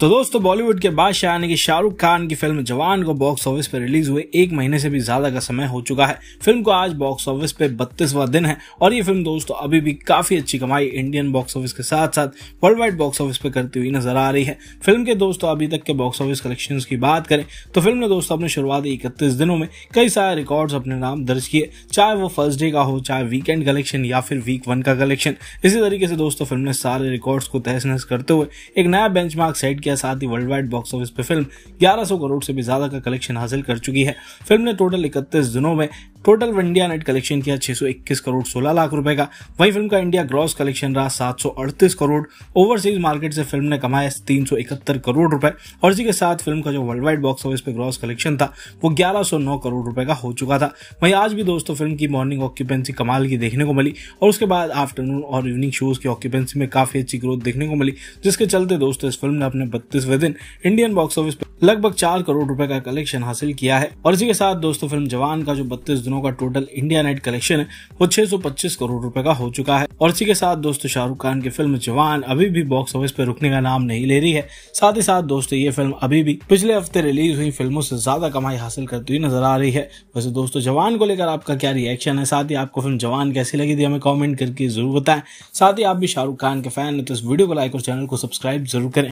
तो दोस्तों बॉलीवुड के बादशाह यानी कि शाहरुख खान की फिल्म जवान को बॉक्स ऑफिस पर रिलीज हुए एक महीने से भी ज्यादा का समय हो चुका है फिल्म को आज बॉक्स ऑफिस पे बत्तीसवा दिन है और ये फिल्म दोस्तों अभी भी काफी अच्छी कमाई इंडियन बॉक्स ऑफिस के साथ साथ वर्ल्ड वाइड बॉक्स ऑफिस पे करती हुई नजर आ रही है फिल्म के दोस्तों अभी तक के बॉक्स ऑफिस कलेक्शन की बात करें तो फिल्म ने दोस्तों अपने शुरुआती इकतीस दिनों में कई सारे रिकॉर्ड अपने नाम दर्ज किए चाहे वो फर्स्ट डे का हो चाहे वीकेंड कलेक्शन या फिर वीक वन का कलेक्शन इसी तरीके से दोस्तों फिल्म ने सारे रिकॉर्ड को तहस नहस करते हुए एक नया बेंच सेट किया किया साथ ही वर्ल्ड वाइड बॉक्स ऑफिस पर फिल्म 1100 करोड़ से भी ज्यादा का कलेक्शन हासिल कर चुकी है फिल्म ने टोटल इकतीस दिनों में टोटल इंडिया नेट कलेक्शन किया 621 करोड़ 16 लाख रुपए का वही फिल्म का इंडिया ग्रॉस कलेक्शन रहा 738 करोड़ ओवरसीज मार्केट से फिल्म ने कमाया तीन करोड़ रुपए और इसी के साथ फिल्म का जो वर्ल्ड वाइड बॉक्स ऑफिस पे ग्रॉस कलेक्शन था वो 1109 करोड़ रुपए का हो चुका था वही आज भी दोस्तों फिल्म की मॉर्निंग ऑक्यूपेंसी कमाल की देखने को मिली और उसके बाद आफ्टरनून और इवनिंग शोज की ऑक्यूपेंसी में काफी अच्छी ग्रोथ देखने को मिली जिसके चलते दोस्तों इस फिल्म ने अपने बत्तीसवें दिन इंडियन बॉक्स ऑफिस पर लगभग चार करोड़ रुपए का कलेक्शन हासिल किया है और इसी के साथ दोस्तों फिल्म जवान का जो बत्तीस दोनों का टोटल इंडिया नेट कलेक्शन है वो पच्चीस करोड़ रुपए का हो चुका है और इसी के साथ दोस्तों शाहरुख खान की फिल्म जवान अभी भी बॉक्स ऑफिस पर रुकने का नाम नहीं ले रही है साथ ही साथ दोस्तों ये फिल्म अभी भी पिछले हफ्ते रिलीज हुई फिल्मों से ज्यादा कमाई हासिल करती हुई नजर आ रही है वैसे दोस्तों जवान को लेकर आपका क्या रिएक्शन है साथ ही आपको फिल्म जवान कैसी लगी थी हमें कॉमेंट करके जरूर बताएं साथ ही आप भी शाहरुख खान के फैन है तो इस वीडियो को लाइक और चैनल को सब्सक्राइब जरूर करें